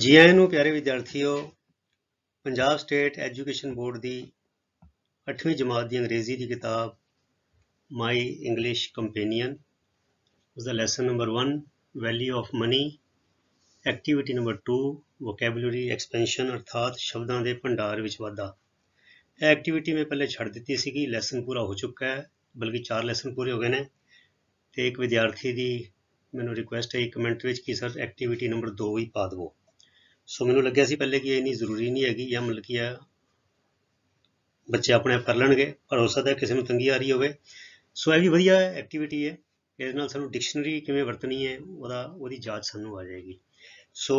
ਜੀ ਆਇਆਂ ਨੂੰ ਪਿਆਰੇ ਵਿਦਿਆਰਥੀਓ ਪੰਜਾਬ ਸਟੇਟ ਐਜੂਕੇਸ਼ਨ ਬੋਰਡ ਦੀ 8ਵੀਂ ਜਮਾਤ ਦੀ ਅੰਗਰੇਜ਼ੀ ਦੀ ਕਿਤਾਬ ਮਾਈ ਇੰਗਲਿਸ਼ ਕੰਪੈਨੀਅਨ ਉਸ ਦਾ lesson number 1 value of money activity number 2 vocabulary expansion ਅਰਥਾਤ ਸ਼ਬਦਾਂ ਦੇ ਭੰਡਾਰ ਵਿੱਚ ਵਾਧਾ ਇਹ ਐਕਟੀਵਿਟੀ ਮੈਂ ਪਹਿਲੇ ਛੱਡ ਦਿੱਤੀ ਸੀ ਕਿ ਲੈਸਨ ਪੂਰਾ ਹੋ ਚੁੱਕਾ ਹੈ ਬਲਕਿ 4 ਲੈਸਨ ਪੂਰੇ ਹੋ ਗਏ ਨੇ ਤੇ ਇੱਕ ਵਿਦਿਆਰਥੀ ਦੀ ਮੈਨੂੰ ਰਿਕੁਐਸਟ ਹੈ ਕਮੈਂਟ ਵਿੱਚ ਕਿ ਸਰ ਐਕਟੀਵਿਟੀ ਨੰਬਰ 2 ਵੀ ਪਾ ਦਿਓ ਸੋ ਮੈਨੂੰ ਲੱਗਿਆ ਸੀ ਪਹਿਲੇ ਕਿ ਇਹ ਨਹੀਂ ਜ਼ਰੂਰੀ ਨਹੀਂ ਹੈਗੀ ਜਾਂ ਮਤਲਬ ਕਿ ਆ ਬੱਚੇ ਆਪਣੇ ਕਰ ਲੈਣਗੇ ਪਰ ਹੋ ਸਕਦਾ ਕਿਸੇ ਨੂੰ ਤੰਗੀ ਆ ਰਹੀ ਹੋਵੇ ਸੋ ਇਹ ਵੀ ਵਧੀਆ ਐਕਟੀਵਿਟੀ ਹੈ ਇਹਦੇ ਨਾਲ ਸਾਨੂੰ ਡਿਕਸ਼ਨਰੀ ਕਿਵੇਂ ਵਰਤਣੀ ਹੈ ਉਹਦਾ ਉਹਦੀ ਜਾਂਚ ਸਾਨੂੰ ਆ ਜਾਏਗੀ ਸੋ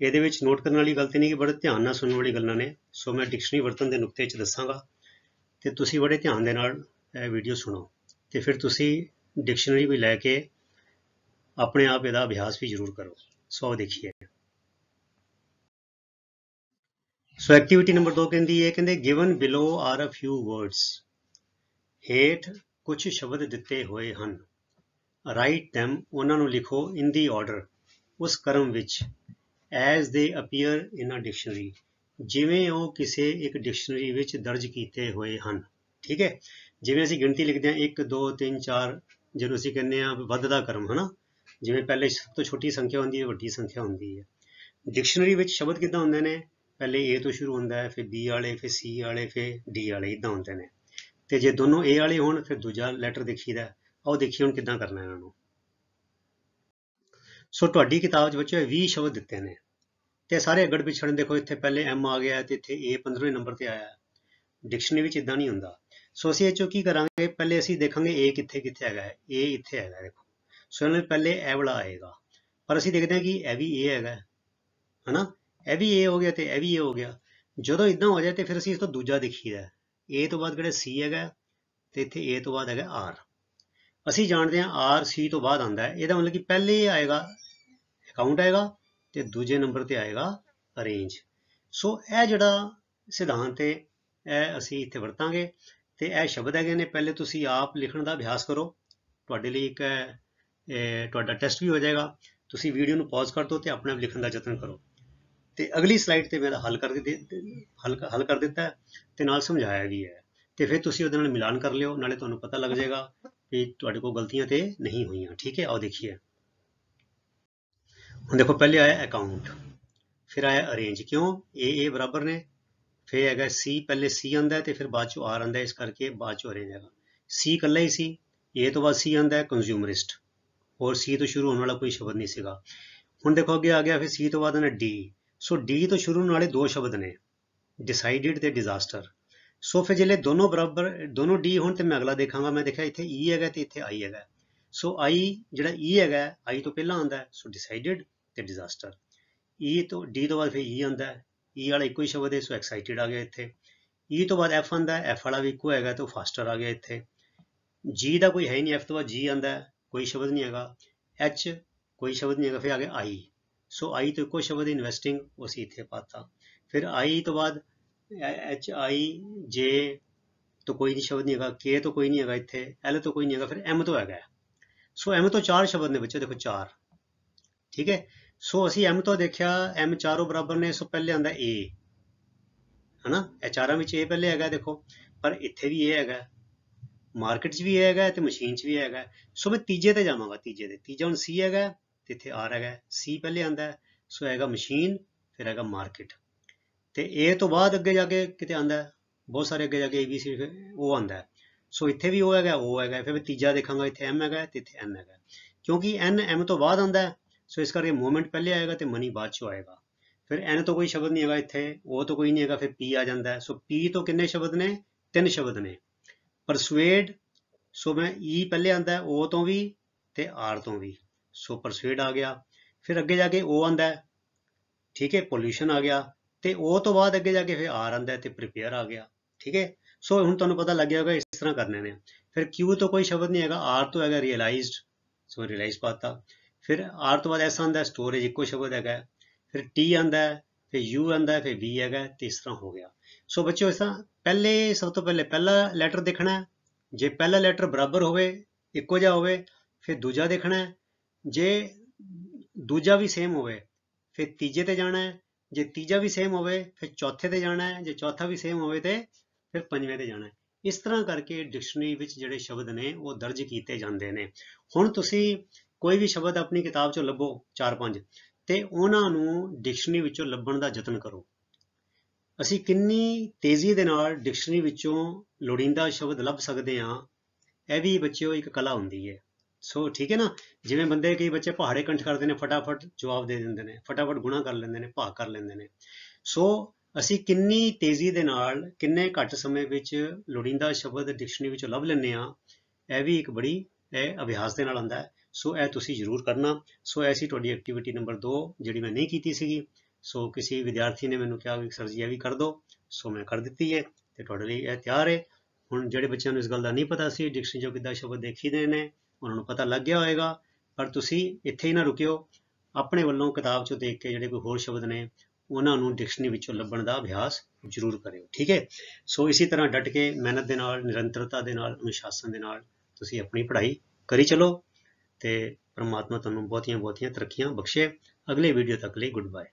ਇਹਦੇ ਵਿੱਚ ਨੋਟ ਕਰਨ ਵਾਲੀ ਗੱਲ ਨਹੀਂ ਕਿ ਬੜੇ ਧਿਆਨ ਨਾਲ ਸੁਣਨ ਵਾਲੀ ਗੱਲਾਂ ਨੇ ਸੋ ਮੈਂ ਡਿਕਸ਼ਨਰੀ ਵਰਤਣ ਦੇ ਨੁਕਤੇ 'ਚ ਦੱਸਾਂਗਾ ਤੇ ਤੁਸੀਂ ਬੜੇ ਧਿਆਨ ਦੇ ਨਾਲ ਇਹ ਵੀਡੀਓ ਸੁਣੋ ਤੇ ਫਿਰ ਤੁਸੀਂ ਡਿਕਸ਼ਨਰੀ ਵੀ ਲੈ ਕੇ ਆਪਣੇ ਆਪ ਇਹਦਾ ਅਭਿਆਸ ਵੀ ਜ਼ਰੂਰ ਕਰੋ ਸੋ ਦੇਖੀਏ ਸੋ ਐਕਟੀਵਿਟੀ ਨੰਬਰ 2 ਕਹਿੰਦੀ ਹੈ ਕਹਿੰਦੇ given below are a few words ਹੇਠ ਕੁਝ ਸ਼ਬਦ ਦਿੱਤੇ ਹੋਏ ਹਨ ਰਾਈਟ them ਉਹਨਾਂ ਨੂੰ ਲਿਖੋ ਇਨ ਦੀ ਆਰਡਰ ਉਸ ਕਰਮ ਵਿੱਚ ਐਸ ਦੇ ਅਪੀਅਰ ਇਨ ਅ ਡਿਕਸ਼ਨਰੀ ਜਿਵੇਂ ਉਹ ਕਿਸੇ ਇੱਕ ਡਿਕਸ਼ਨਰੀ ਵਿੱਚ ਦਰਜ ਕੀਤੇ ਹੋਏ ਹਨ ਠੀਕ ਹੈ ਜਿਵੇਂ ਅਸੀਂ ਗਿਣਤੀ ਲਿਖਦੇ ਹਾਂ 1 2 3 4 ਜਦੋਂ ਅਸੀਂ ਕਹਿੰਦੇ ਹਾਂ ਵੱਧਦਾ ਕਰਮ ਹਨਾ ਜਿਵੇਂ ਪਹਿਲੇ ਸਭ ਤੋਂ ਛੋਟੀ ਸੰਖਿਆ ਹੁੰਦੀ ਹੈ ਵੱਡੀ ਸੰਖਿਆ ਹੁੰਦੀ ਹੈ ਡਿਕਸ਼ਨਰੀ ਵਿੱਚ ਸ਼ਬਦ ਕਿੱਦਾਂ ਹੁੰਦੇ ਨੇ ਪਹਿਲੇ A ਤੋਂ ਸ਼ੁਰੂ ਹੁੰਦਾ ਹੈ ਫਿਰ B ਵਾਲੇ ਫਿਰ C ਵਾਲੇ ਫਿਰ D ਵਾਲੇ ਇਦਾਂ ਹੁੰਦੇ ਨੇ ਤੇ ਜੇ ਦੋਨੋਂ A ਵਾਲੇ ਹੋਣ ਫਿਰ ਦੂਜਾ ਲੈਟਰ ਦੇਖੀਦਾ ਆਓ ਦੇਖੀਏ ਹੁਣ ਕਿੱਦਾਂ ਕਰਨਾ ਇਹਨਾਂ ਨੂੰ ਸੋ ਤੁਹਾਡੀ ਕਿਤਾਬ 'ਚ ਬੱਚੇ 20 ਸ਼ਬਦ ਦਿੱਤੇ ਨੇ ਤੇ ਸਾਰੇ ਅਗੜ ਪਿਛੜ ਦੇਖੋ ਇੱਥੇ ਪਹਿਲੇ M ਆ ਗਿਆ ਤੇ ਇੱਥੇ A 15ਵੇਂ ਨੰਬਰ ਤੇ ਆਇਆ ਡਿਕਸ਼ਨਰੀ ਵਿੱਚ ਇਦਾਂ ਨਹੀਂ ਹੁੰਦਾ ਸੋ ਅਸੀਂ ਇਹ ਕੀ ਕਰਾਂਗੇ ਪਹਿਲੇ ਅਸੀਂ ਦੇਖਾਂਗੇ A ਕਿੱਥੇ ਕਿੱਥੇ ਹੈਗਾ ਹੈ A ਇੱਥੇ ਹੈਗਾ ਦੇਖੋ ਸੋ ਇਹਨਾਂ ਪਹਿਲੇ ਇਹ ਵਾਲਾ ਆਏਗਾ ਪਰ ਅਸੀਂ ਦੇਖਦੇ ਹਾਂ ਕਿ ਇਹ ਵੀ A ਹੈਗਾ ਹੈ ਹਨਾ ਇਹ ਵੀ ਇਹ ਹੋ ਗਿਆ ਤੇ ਇਹ ਵੀ ਇਹ ਹੋ ਗਿਆ ਜਦੋਂ ਇਦਾਂ ਹੋ ਜਾਏ ਤੇ ਫਿਰ ਅਸੀਂ ਇਸ ਤੋਂ ਦੂਜਾ ਦੇਖੀਦਾ a ਤੋਂ ਬਾਅਦ ਕਿਹੜਾ c ਹੈਗਾ ਤੇ ਇੱਥੇ a ਤੋਂ ਬਾਅਦ ਹੈਗਾ r ਅਸੀਂ ਜਾਣਦੇ ਹਾਂ r c ਤੋਂ ਬਾਅਦ ਆਉਂਦਾ ਹੈ ਇਹਦਾ ਮਤਲਬ ਕਿ ਪਹਿਲੇ ਆਏਗਾ ਅਕਾਊਂਟ ਆਏਗਾ ਤੇ ਦੂਜੇ ਨੰਬਰ ਤੇ ਆਏਗਾ ਅਰੇਂਜ ਸੋ ਇਹ ਜਿਹੜਾ ਸਿਧਾਂਤ ਹੈ ਇਹ ਅਸੀਂ ਇੱਥੇ ਵਰਤਾਂਗੇ ਤੇ ਇਹ ਸ਼ਬਦ ਹੈਗੇ ਨੇ ਪਹਿਲੇ ਤੁਸੀਂ ਆਪ ਲਿਖਣ ਦਾ ਅਭਿਆਸ ਕਰੋ ਤੁਹਾਡੇ ਲਈ ਇੱਕ ਤੁਹਾਡਾ ਟੈਸਟ ਵੀ ਹੋ ਜਾਏਗਾ ਤੁਸੀਂ ਵੀਡੀਓ ਨੂੰ ਪਾਜ਼ ਕਰ ਦਿਓ ਤੇ ਆਪਣੇ ਆਪ ਲਿਖਣ ਦਾ ਯਤਨ ਕਰੋ ਤੇ ਅਗਲੀ ਸਲਾਈਡ ਤੇ ਮੇਰਾ ਹੱਲ ਕਰ ਦੇ ਹੱਲ ਹੱਲ ਕਰ ਦਿੱਤਾ ਤੇ ਨਾਲ ਸਮਝਾਇਆ ਵੀ ਹੈ ਤੇ ਫਿਰ ਤੁਸੀਂ ਉਹਦੇ ਨਾਲ ਮਿਲਾਨ ਕਰ ਲਿਓ ਨਾਲੇ ਤੁਹਾਨੂੰ ਪਤਾ ਲੱਗ ਜਾਏਗਾ ਕਿ ਤੁਹਾਡੇ ਕੋਲ ਗਲਤੀਆਂ ਤੇ ਨਹੀਂ ਹੋਈਆਂ ਠੀਕ ਹੈ ਆਓ ਦੇਖੀਏ ਹੁਣ ਦੇਖੋ ਪਹਿਲੇ ਆਇਆ ਅਕਾਊਂਟ ਫਿਰ ਆਇਆ ਅਰੇਂਜ ਕਿਉਂ ਇਹ ਇਹ ਬਰਾਬਰ ਨੇ ਫਿਰ ਹੈਗਾ ਸੀ ਪਹਿਲੇ ਸੀ ਆਂਦਾ ਤੇ ਫਿਰ ਬਾਅਦ ਚੋਂ ਆਰ ਆਂਦਾ ਇਸ ਕਰਕੇ ਬਾਅਦ ਚੋਂ ਅਰੇਂਜ ਹੈਗਾ ਸੀ ਇਕੱਲਾ ਹੀ ਸੀ ਇਹ ਤੋਂ ਬਾਅਦ ਸੀ ਆਂਦਾ ਹੈ ਕੰਜ਼ਿਊਮਰਿਸਟ ਹੋਰ ਸੀ ਤੋਂ ਸ਼ੁਰੂ ਹੋਣ ਵਾਲਾ ਕੋਈ ਸ਼ਬਦ ਨਹੀਂ ਸੀਗਾ ਹੁਣ ਦੇਖੋ ਅੱਗੇ ਆ ਗਿਆ ਫਿਰ ਸੀ ਤੋਂ ਬਾਅਦ ਨਾ ਡੀ ਸੋ ਡੀ ਤੋਂ ਸ਼ੁਰੂ ਹੋਣ ਵਾਲੇ ਦੋ ਸ਼ਬਦ ਨੇ ਡਿਸਾਈਡਡ ਤੇ ਡਿਜ਼ਾਸਟਰ ਸੋ ਫਿਰ ਜਿਹੜੇ ਦੋਨੋਂ ਬਰਾਬਰ ਦੋਨੋਂ ਡੀ ਹੋਣ ਤੇ ਮੈਂ ਅਗਲਾ ਦੇਖਾਂਗਾ ਮੈਂ ਦੇਖਿਆ ਇੱਥੇ ਈ e ਹੈਗਾ ਤੇ ਇੱਥੇ ਆਈ ਹੈਗਾ ਸੋ ਆਈ ਜਿਹੜਾ ਈ e ਹੈਗਾ ਆਈ ਤੋਂ ਪਹਿਲਾਂ ਆਉਂਦਾ ਸੋ ਡਿਸਾਈਡਡ ਤੇ ਡਿਜ਼ਾਸਟਰ ਈ e ਤੋਂ ਡੀ ਤੋਂ ਬਾਅਦ ਫਿਰ ਈ ਆਉਂਦਾ ਈ ਵਾਲਾ ਇੱਕੋ ਹੀ ਸ਼ਬਦ ਹੈ ਸੋ ਐਕਸਾਈਟਿਡ ਆ ਗਿਆ ਇੱਥੇ ਈ ਤੋਂ ਬਾਅਦ ਐਫ ਆਉਂਦਾ ਐਫ ਵਾਲਾ ਵੀ ਇੱਕੋ ਹੈਗਾ ਤੇ ਫਾਸਟਰ ਆ ਗਿਆ ਇੱਥੇ ਜੀ ਦਾ ਕੋਈ ਹੈ ਨਹੀਂ ਐਫ ਤੋਂ ਬਾਅਦ ਜੀ ਆਉਂਦਾ ਕੋਈ ਸ਼ਬਦ ਨਹੀਂ ਹੈਗਾ ਐਚ ਕੋਈ ਸ਼ਬਦ ਨਹੀਂ ਹੈਗਾ ਫਿਰ ਆ ਗਿਆ ਆਈ ਸੋ ਆਈ ਤੋਂ ਇੱਕੋ ਸ਼ਬਦ ਇਨਵੈਸਟਿੰਗ ਉਸੇ ਇੱਥੇ ਪਾਤਾ ਫਿਰ ਆਈ ਤੋਂ ਬਾਅਦ ਐਚ ਆਈ ਜੇ ਤੋਂ ਕੋਈ ਨਹੀਂ ਸ਼ਬਦ ਨਹੀਂ ਹੈਗਾ ਕੇ ਤੋਂ ਕੋਈ ਨਹੀਂ ਹੈਗਾ ਇੱਥੇ ਐਲ ਤੋਂ ਕੋਈ ਨਹੀਂ ਹੈਗਾ ਫਿਰ ਐਮ ਤੋਂ ਹੈਗਾ ਸੋ ਐਮ ਤੋਂ ਚਾਰ ਸ਼ਬਦ ਨੇ ਬੱਚੇ ਦੇਖੋ ਚਾਰ ਠੀਕ ਹੈ ਸੋ ਅਸੀਂ ਐਮ ਤੋਂ ਦੇਖਿਆ ਐਮ ਚਾਰੋਂ ਬਰਾਬਰ ਨੇ ਸੋ ਪਹਿਲੇ ਆਂਦਾ ਏ ਹਨਾ ਇਹ ਚਾਰਾਂ ਵਿੱਚ ਏ ਪਹਿਲੇ ਹੈਗਾ ਦੇਖੋ ਪਰ ਇੱਥੇ ਵੀ ਏ ਹੈਗਾ ਮਾਰਕੀਟ 'ਚ ਵੀ ਹੈਗਾ ਤੇ ਮਸ਼ੀਨ 'ਚ ਵੀ ਹੈਗਾ ਸੋ ਮੈਂ ਤੀਜੇ ਤੇ ਜਾਵਾਂਗਾ ਤੀਜੇ ਤੇ ਤੀਜਾ ਹੁਣ ਸੀ ਹੈਗਾ ਇੱਥੇ ਰਿਹਾ ਹੈ ਸੀ ਪਹਿਲੇ ਆਂਦਾ ਹੈ ਸੋ ਹੈਗਾ ਮਸ਼ੀਨ ਫਿਰ ਹੈਗਾ ਮਾਰਕੀਟ ਤੇ ਇਹ ਤੋਂ ਬਾਅਦ ਅੱਗੇ ਜਾ ਕੇ ਕਿਤੇ ਆਂਦਾ ਬਹੁਤ ਸਾਰੇ ਅੱਗੇ ਜਾ ਕੇ ABC ਉਹ e, ਆਂਦਾ ਸੋ ਇੱਥੇ ਵੀ ਉਹ ਹੈਗਾ ਉਹ ਹੈਗਾ ਫਿਰ ਤੀਜਾ ਦੇਖਾਂਗਾ ਇੱਥੇ M ਹੈਗਾ ਤੇ ਇੱਥੇ N ਹੈਗਾ ਕਿਉਂਕਿ N M ਤੋਂ ਬਾਅਦ ਆਂਦਾ ਸੋ ਇਸ ਕਰਕੇ ਮੂਵਮੈਂਟ ਪਹਿਲੇ ਆਏਗਾ ਤੇ ਮਨੀ ਬਾਅਦ ਚੋਂ ਆਏਗਾ ਫਿਰ N ਤੋਂ ਕੋਈ ਸ਼ਬਦ ਨਹੀਂ ਹੈਗਾ ਇੱਥੇ ਉਹ ਤੋਂ ਕੋਈ ਨਹੀਂ ਹੈਗਾ ਫਿਰ P ਆ ਜਾਂਦਾ ਸੋ P ਤੋਂ ਕਿੰਨੇ ਸ਼ਬਦ ਨੇ ਤਿੰਨ ਸ਼ਬਦ ਨੇ ਪਰਸੂਏਡ ਸੋ ਮੈਂ E ਪਹਿਲੇ ਆਂਦਾ O ਤੋਂ ਵੀ ਤੇ R ਤੋਂ ਵੀ ਸੋ ਪਰਸਵੇਡ ਆ ਗਿਆ ਫਿਰ ਅੱਗੇ ਜਾ ਕੇ ਉਹ ਆਂਦਾ ਹੈ ਠੀਕ ਹੈ ਪੋਲੂਸ਼ਨ ਆ ਗਿਆ ਤੇ ਉਹ ਤੋਂ ਬਾਅਦ ਅੱਗੇ ਜਾ ਕੇ ਫਿਰ ਆਰ ਆਂਦਾ ਤੇ ਪ੍ਰਿਪੇਅਰ ਆ ਗਿਆ ਠੀਕ ਹੈ ਸੋ ਹੁਣ ਤੁਹਾਨੂੰ ਪਤਾ ਲੱਗ ਗਿਆ ਹੋਗਾ ਇਸ ਤਰ੍ਹਾਂ ਕਰਨੇ ਨੇ ਫਿਰ ਕਿਊ ਤੋਂ ਕੋਈ ਸ਼ਬਦ ਨਹੀਂ ਹੈਗਾ ਆਰ ਤੋਂ ਹੈਗਾ ਰੀਅਲਾਈਜ਼ਡ ਸੋ ਰੀਅਲਾਈਜ਼ ਪਾਤਾ ਫਿਰ ਆਰ ਤੋਂ ਬਾਅਦ ਐਸ ਆਂਦਾ ਸਟੋਰੇਜ ਇੱਕੋ ਸ਼ਬਦ ਹੈਗਾ ਫਿਰ ਟੀ ਆਂਦਾ ਫਿਰ ਯੂ ਆਂਦਾ ਫਿਰ ਵੀ ਹੈਗਾ ਤੇ ਇਸ ਤਰ੍ਹਾਂ ਹੋ ਗਿਆ ਸੋ ਬੱਚਿਓ ਇਸ ਤਰ੍ਹਾਂ ਪਹਿਲੇ ਸਭ ਤੋਂ ਪਹਿਲੇ ਪਹਿਲਾ ਲੈਟਰ ਦੇਖਣਾ ਜੇ ਪਹਿਲਾ ਲੈਟਰ ਬਰਾਬਰ ਹੋਵੇ ਇੱਕੋ ਜਿਹਾ ਹੋਵੇ ਫਿਰ ਦੂਜਾ ਦੇਖਣਾ ਜੇ ਦੂਜਾ ਵੀ ਸੇਮ ਹੋਵੇ ਫਿਰ ਤੀਜੇ ਤੇ ਜਾਣਾ ਹੈ ਜੇ ਤੀਜਾ ਵੀ ਸੇਮ ਹੋਵੇ ਫਿਰ ਚੌਥੇ ਤੇ ਜਾਣਾ ਹੈ ਜੇ ਚੌਥਾ ਵੀ ਸੇਮ ਹੋਵੇ ਤੇ ਫਿਰ ਪੰਜਵੇਂ ਤੇ ਜਾਣਾ ਹੈ ਇਸ ਤਰ੍ਹਾਂ ਕਰਕੇ ਡਿਕਸ਼ਨਰੀ ਵਿੱਚ ਜਿਹੜੇ ਸ਼ਬਦ ਨੇ ਉਹ ਦਰਜ ਕੀਤੇ ਜਾਂਦੇ ਨੇ ਹੁਣ ਤੁਸੀਂ ਕੋਈ ਵੀ ਸ਼ਬਦ ਆਪਣੀ ਕਿਤਾਬ ਚੋਂ ਲੱਭੋ 4-5 ਤੇ ਉਹਨਾਂ ਨੂੰ ਡਿਕਸ਼ਨਰੀ ਵਿੱਚੋਂ ਲੱਭਣ ਦਾ ਯਤਨ ਕਰੋ ਅਸੀਂ ਕਿੰਨੀ ਤੇਜ਼ੀ ਦੇ ਨਾਲ ਡਿਕਸ਼ਨਰੀ ਵਿੱਚੋਂ ਲੋੜੀਂਦਾ ਸ਼ਬਦ ਲੱਭ ਸਕਦੇ ਹਾਂ ਇਹ ਵੀ ਬੱਚਿਓ ਇੱਕ ਕਲਾ ਹੁੰਦੀ ਹੈ ਸੋ ਠੀਕ ਹੈ ਨਾ ਜਿਵੇਂ ਬੰਦੇ ਕਈ ਬੱਚੇ ਪਹਾੜੇ ਕੰਠ ਕਰਦੇ ਨੇ ਫਟਾਫਟ ਜਵਾਬ ਦੇ ਦਿੰਦੇ ਨੇ ਫਟਾਫਟ ਗੁਣਾ ਕਰ ਲੈਂਦੇ ਨੇ ਭਾਗ ਕਰ ਲੈਂਦੇ ਨੇ ਸੋ ਅਸੀਂ ਕਿੰਨੀ ਤੇਜ਼ੀ ਦੇ ਨਾਲ ਕਿੰਨੇ ਘੱਟ ਸਮੇਂ ਵਿੱਚ ਲੋੜੀਂਦਾ ਸ਼ਬਦ ਡਿਕਸ਼ਨਰੀ ਵਿੱਚੋਂ ਲੱਭ ਲੈਂਦੇ ਆ ਇਹ ਵੀ ਇੱਕ ਬੜੀ ਇਹ ਅਭਿਆਸ ਦੇ ਨਾਲ ਆਉਂਦਾ ਹੈ ਸੋ ਇਹ ਤੁਸੀਂ ਜ਼ਰੂਰ ਕਰਨਾ ਸੋ ਐਸੀ ਤੁਹਾਡੀ ਐਕਟੀਵਿਟੀ ਨੰਬਰ 2 ਜਿਹੜੀ ਮੈਂ ਨਹੀਂ ਕੀਤੀ ਸੀਗੀ ਸੋ ਕਿਸੇ ਵਿਦਿਆਰਥੀ ਨੇ ਮੈਨੂੰ ਕਿਹਾ ਕਿ ਸਰ ਜੀ ਇਹ ਵੀ ਕਰ ਦਿਓ ਸੋ ਮੈਂ ਕਰ ਦਿੱਤੀ ਹੈ ਤੇ ਤੁਹਾਡੇ ਲਈ ਇਹ ਤਿਆਰ ਹੈ ਹੁਣ ਜਿਹੜੇ ਬੱਚਿਆਂ ਨੂੰ ਇਸ ਗੱਲ ਦਾ ਨਹੀਂ ਪਤਾ ਸੀ ਡਿਕਸ਼ਨਰੀ ਜੋ ਕਿਦਾ ਸ਼ਬਦ ਦੇਖੀਦੇ ਨੇ ਉਹਨਾਂ ਨੂੰ ਪਤਾ ਲੱਗ ਗਿਆ ਹੋਵੇਗਾ ਪਰ ਤੁਸੀਂ ਇੱਥੇ ਹੀ ਨਾ ਰੁਕਿਓ ਆਪਣੇ ਵੱਲੋਂ ਕਿਤਾਬ ਚੋਂ ਦੇਖ ਕੇ ਜਿਹੜੇ ਕੋਈ ਹੋਰ ਸ਼ਬਦ ਨੇ ਉਹਨਾਂ ਨੂੰ ਡਿਕਸ਼ਨਰੀ ਵਿੱਚੋਂ ਲੱਭਣ ਦਾ ਅਭਿਆਸ ਜ਼ਰੂਰ ਕਰਿਓ ਠੀਕ ਹੈ ਸੋ ਇਸੇ ਤਰ੍ਹਾਂ ਡਟ ਕੇ ਮਿਹਨਤ ਦੇ ਨਾਲ ਨਿਰੰਤਰਤਾ ਦੇ ਨਾਲ ਅਨੁਸ਼ਾਸਨ ਦੇ ਨਾਲ ਤੁਸੀਂ ਆਪਣੀ ਪੜ੍ਹਾਈ ਕਰੀ ਚਲੋ ਤੇ ਪ੍ਰਮਾਤਮਾ ਤੁਹਾਨੂੰ ਬਹੁਤੀਆਂ ਬਹੁਤੀਆਂ ਤਰੱਕੀਆਂ ਬਖਸ਼ੇ ਅਗਲੇ ਵੀਡੀਓ ਤੱਕ ਲਈ ਗੁੱਡ ਬਾਏ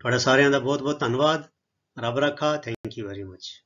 ਤੁਹਾਡਾ ਸਾਰਿਆਂ ਦਾ ਬਹੁਤ ਬਹੁਤ ਧੰਨਵਾਦ ਰੱਬ ਰੱਖਾ ਥੈਂਕ ਯੂ ਵੈਰੀ ਮਚ